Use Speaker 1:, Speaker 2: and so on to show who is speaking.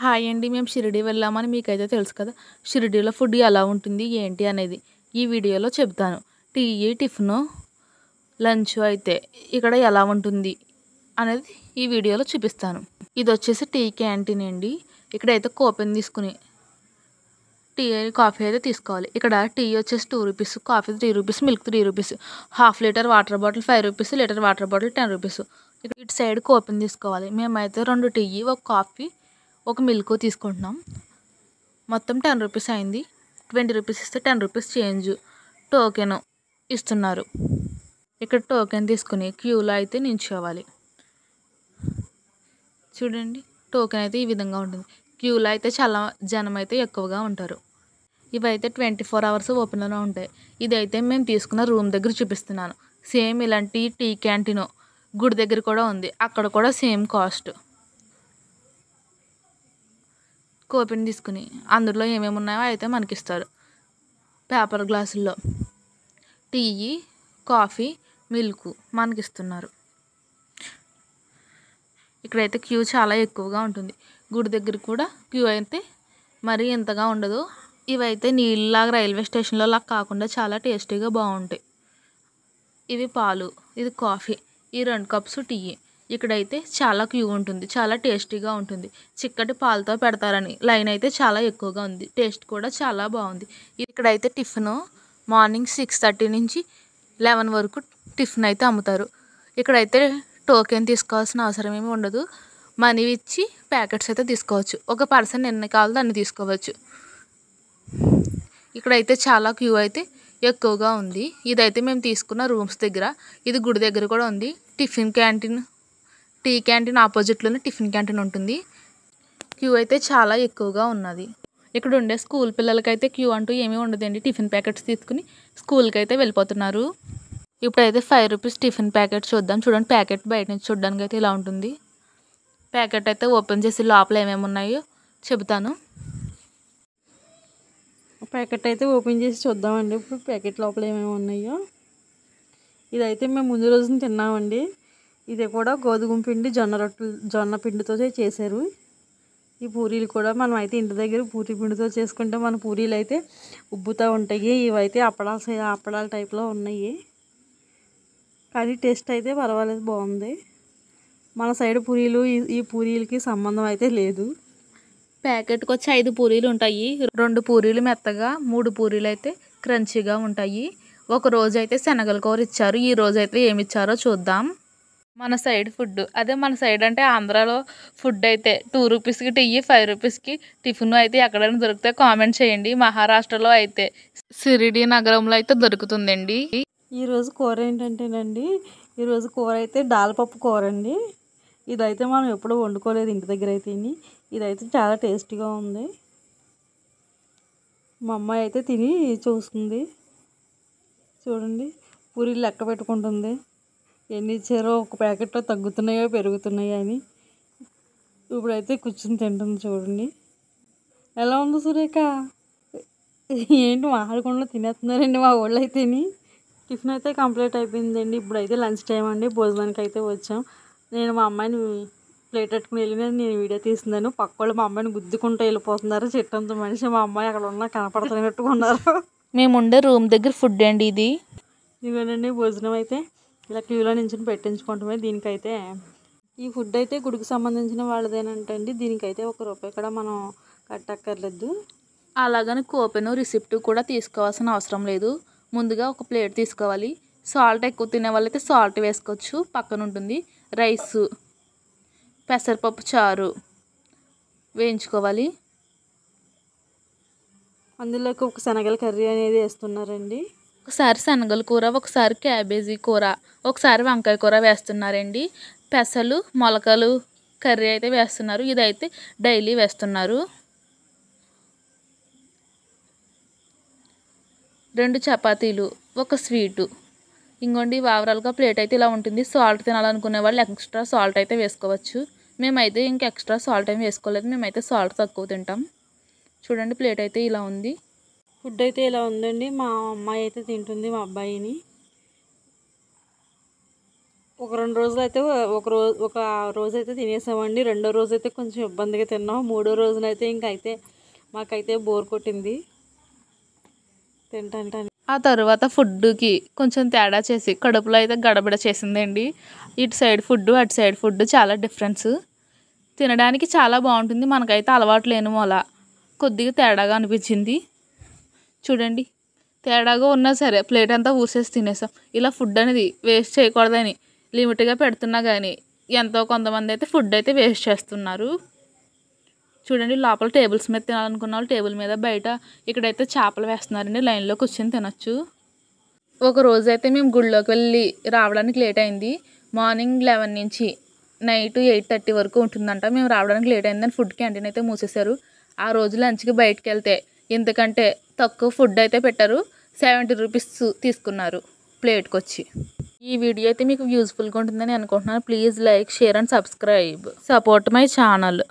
Speaker 1: hi అండి మేము షిరిడి వెళ్ళామని మీకైతే తెలుసు కదా షిరిడీలో ఫుడ్ ఎలా ఉంటుంది ఏంటి అనేది ఈ వీడియోలో చెప్తాను టీ టిఫిన్ లంచ్ అయితే ఇక్కడ ఎలా ఉంటుంది అనేది ఈ వీడియోలో చూపిస్తాను ఇది వచ్చేసి టీ క్యాంటీన్ అండి ఇక్కడ అయితే కూపెన్ తీసుకుని టీ కాఫీ అయితే తీసుకోవాలి ఇక్కడ టీ వచ్చేసి two rupees coffee three rupees milk three rupees half litre water bottle five rupees litre water bottle ten rupees ఇటు సైడ్ కూపెన్ తీసుకోవాలి మేమైతే రెండు టీ ఒక కాఫీ ఒక మిల్క్ తీసుకుంటున్నాం మొత్తం టెన్ రూపీస్ అయింది ట్వంటీ రూపీస్ ఇస్తే టెన్ రూపీస్ చేంజ్ టోకెన్ ఇస్తున్నారు ఇక్కడ టోకెన్ తీసుకుని క్యూలో అయితే నించోవాలి చూడండి టోకెన్ అయితే ఈ విధంగా ఉంటుంది క్యూలో అయితే చాలా జనం అయితే ఎక్కువగా ఉంటారు ఇవైతే ట్వంటీ ఫోర్ అవర్స్ ఓపెన్లో ఉంటాయి ఇదైతే మేము తీసుకున్న రూమ్ దగ్గర చూపిస్తున్నాను సేమ్ ఇలాంటి టీ క్యాంటీన్ గుడి దగ్గర కూడా ఉంది అక్కడ కూడా సేమ్ కాస్ట్ కూపెన్ తీసుకుని అందులో ఏమేమి ఉన్నాయో అయితే మనకిస్తారు పేపర్ గ్లాసుల్లో టీ కాఫీ మిల్క్ మనకిస్తున్నారు ఇక్కడైతే క్యూ చాలా ఎక్కువగా ఉంటుంది గుడి దగ్గర కూడా క్యూ అయితే మరీ ఇంతగా ఉండదు ఇవైతే నీళ్ళలాగా రైల్వే స్టేషన్లో లాగా కాకుండా చాలా టేస్టీగా బాగుంటాయి ఇవి పాలు ఇది కాఫీ ఈ రెండు కప్స్ టీ ఇక్కడైతే చాలా క్యూ ఉంటుంది చాలా టేస్టీగా ఉంటుంది చిక్కటి పాలతో పెడతారని లైన్ అయితే చాలా ఎక్కువగా ఉంది టేస్ట్ కూడా చాలా బాగుంది ఇక్కడైతే టిఫిన్ మార్నింగ్ సిక్స్ థర్టీ నుంచి లెవెన్ వరకు టిఫిన్ అయితే అమ్ముతారు ఇక్కడైతే టోకెన్ తీసుకోవాల్సిన అవసరం ఏమి ఉండదు మనీ ఇచ్చి ప్యాకెట్స్ అయితే తీసుకోవచ్చు ఒక పర్సన్ ఎన్ని కావాలి దాన్ని తీసుకోవచ్చు ఇక్కడైతే చాలా క్యూ అయితే ఎక్కువగా ఉంది ఇదైతే మేము తీసుకున్న రూమ్స్ దగ్గర ఇది గుడి దగ్గర కూడా ఉంది టిఫిన్ క్యాంటీన్ టీ క్యాంటీన్ ఆపోజిట్లోనే టిఫిన్ క్యాంటీన్ ఉంటుంది క్యూ అయితే చాలా ఎక్కువగా ఉన్నది ఇక్కడ ఉండే స్కూల్ పిల్లలకైతే క్యూ అంటూ ఏమీ ఉండదండి టిఫిన్ ప్యాకెట్స్ తీసుకుని స్కూల్కి అయితే వెళ్ళిపోతున్నారు ఇప్పుడైతే ఫైవ్ రూపీస్ టిఫిన్ ప్యాకెట్ చూద్దాం చూడండి ప్యాకెట్ బయట నుంచి చూడడానికి అయితే ఇలా ఉంటుంది ప్యాకెట్ అయితే ఓపెన్ చేసి లోపల ఏమేమి ఉన్నాయో
Speaker 2: చెబుతాను ప్యాకెట్ అయితే ఓపెన్ చేసి చూద్దామండి ఇప్పుడు ప్యాకెట్ లోపల ఏమేమి ఉన్నాయో ఇదైతే మేము ముందు రోజున తిన్నామండి ఇది కూడా గోధుమ పిండి జొన్న రొట్టెలు జొన్న పిండితో చేశారు ఈ పూరీలు కూడా మనం అయితే ఇంటి దగ్గర పూరి పిండితో చేసుకుంటే మన పూరీలు అయితే ఉబ్బుతూ ఉంటాయి ఇవైతే అప్పడాలు అప్పడాల టైప్లో ఉన్నాయి కానీ టేస్ట్ అయితే పర్వాలేదు బాగుంది మన సైడ్ పూరీలు ఈ పూరీలకి సంబంధం అయితే లేదు
Speaker 1: ప్యాకెట్కి వచ్చి ఐదు పూరీలు ఉంటాయి రెండు పూరీలు మెత్తగా మూడు పూరీలు అయితే క్రంచీగా ఉంటాయి ఒక రోజు అయితే శనగల కూర ఇచ్చారు ఈ రోజు అయితే ఏమి ఇచ్చారో చూద్దాం మన సైడ్ ఫుడ్ అదే మన సైడ్ అంటే ఆంధ్రాలో ఫుడ్ అయితే టూ రూపీస్కి టీ ఫైవ్ రూపీస్కి టిఫిన్ అయితే ఎక్కడైనా దొరికితే కామెంట్ చేయండి మహారాష్ట్రలో అయితే సిరిడి నగరంలో అయితే దొరుకుతుందండి
Speaker 2: ఈరోజు కూర ఏంటంటేనండి ఈరోజు కూర అయితే దాల్పప్పు కూర అండి ఇదైతే మనం ఎప్పుడూ వండుకోలేదు ఇంటి దగ్గర అయితే ఇదైతే చాలా టేస్టీగా ఉంది మా అమ్మాయి అయితే తిని చూస్తుంది చూడండి పూరి లెక్క పెట్టుకుంటుంది ఎన్ని ఇచ్చారో ఒక ప్యాకెట్లో తగ్గుతున్నాయో పెరుగుతున్నాయో అని ఇప్పుడైతే కూర్చుని తింటుంది చూడండి ఎలా ఉంది సురేఖ ఏంటి మాడకుండా తినేస్తున్నారండి మా వాళ్ళు అయితేని టిఫిన్ అయితే కంప్లీట్ అయిపోయిందండి ఇప్పుడైతే లంచ్ టైం అండి భోజనానికి అయితే వచ్చాం నేను మా అమ్మాయిని ప్లేట్ పెట్టుకుని వెళ్ళిన నేను వీడియో తీస్తున్నాను పక్క వాళ్ళు మా అమ్మాయిని గుద్దుకుంటూ వెళ్ళిపోతున్నారు చెట్టంత మనిషి మా అమ్మాయి అక్కడ ఉన్న కనపడుతున్నట్టుకున్నారు
Speaker 1: మేము ఉండే రూమ్ దగ్గర ఫుడ్ అండి ఇది
Speaker 2: ఇదేనండి భోజనం అయితే ఇలా క్యూలో నుంచి పెట్టించుకోవటమే దీనికైతే ఈ ఫుడ్ అయితే గుడికి సంబంధించిన వాళ్ళదేనంటండి దీనికైతే ఒక రూపాయి కూడా మనం కట్టక్కర్లేదు
Speaker 1: అలాగని కూపెను రిసిప్ట్ కూడా తీసుకోవాల్సిన అవసరం లేదు ముందుగా ఒక ప్లేట్ తీసుకోవాలి సాల్ట్ ఎక్కువ తినే వాళ్ళైతే సాల్ట్ వేసుకోవచ్చు పక్కన ఉంటుంది రైస్ పెసరపప్పు చారు వేయించుకోవాలి అందులోకి ఒక శనగల కర్రీ అనేది వేస్తున్నారండి ఒకసారి శనగల కూర ఒకసారి క్యాబేజీ కూర ఒకసారి వంకాయ కూర వేస్తున్నారండి పెసలు మొలకలు కర్రీ అయితే వేస్తున్నారు ఇదైతే డైలీ వేస్తున్నారు రెండు చపాతీలు ఒక స్వీటు ఇంకోండి వావరాలుగా ప్లేట్ అయితే ఇలా ఉంటుంది సాల్ట్ తినాలనుకునే వాళ్ళు ఎక్స్ట్రా సాల్ట్ అయితే వేసుకోవచ్చు మేమైతే ఇంక ఎక్స్ట్రా సాల్ట్ ఏమి వేసుకోలేదు మేమైతే సాల్ట్ తక్కువ తింటాం చూడండి ప్లేట్ అయితే ఇలా ఉంది
Speaker 2: ఫుడ్ అయితే ఇలా ఉందండి మా అమ్మాయి అయితే తింటుంది మా అబ్బాయిని ఒక రెండు రోజులు అయితే ఒక రోజు ఒక రోజు అయితే తినేసామండి రెండో రోజు అయితే కొంచెం ఇబ్బందిగా తిన్నాం మూడో రోజునైతే ఇంకైతే మాకైతే బోర్ కొట్టింది తింటాంటాను
Speaker 1: ఆ తర్వాత ఫుడ్కి కొంచెం తేడా చేసి కడుపులో అయితే గడబడ చేసిందండి ఇటు సైడ్ ఫుడ్ అటు సైడ్ ఫుడ్ చాలా డిఫరెన్స్ తినడానికి చాలా బాగుంటుంది మనకైతే అలవాటు లేని మూల కొద్దిగా తేడాగా అనిపించింది చూడండి తేడాగా ఉన్నా సరే ప్లేట్ అంతా ఊసేసి తినేసాం ఇలా ఫుడ్ అనేది వేస్ట్ చేయకూడదని లిమిట్గా పెడుతున్నా కానీ ఎంతో కొంతమంది అయితే ఫుడ్ అయితే వేస్ట్ చేస్తున్నారు చూడండి లోపల టేబుల్స్ మీద తినాలనుకున్న వాళ్ళు టేబుల్ మీద బయట ఇక్కడైతే చేపలు వేస్తున్నారండి లైన్లోకి కూర్చొని తినొచ్చు ఒక రోజైతే అయితే మేము గుళ్ళోకి వెళ్ళి రావడానికి లేట్ అయింది మార్నింగ్ లెవెన్ నుంచి నైట్ ఎయిట్ థర్టీ వరకు ఉంటుందంట మేము రావడానికి లేట్ అయిందని ఫుడ్ క్యాంటీన్ అయితే మూసేశారు ఆ రోజు లంచ్కి బయటకు వెళ్తే ఎందుకంటే తక్కువ ఫుడ్ అయితే పెట్టరు సెవెంటీ రూపీస్ తీసుకున్నారు ప్లేట్కి వచ్చి ఈ వీడియో అయితే మీకు యూస్ఫుల్గా ఉంటుందని అనుకుంటున్నాను please like share and subscribe support my channel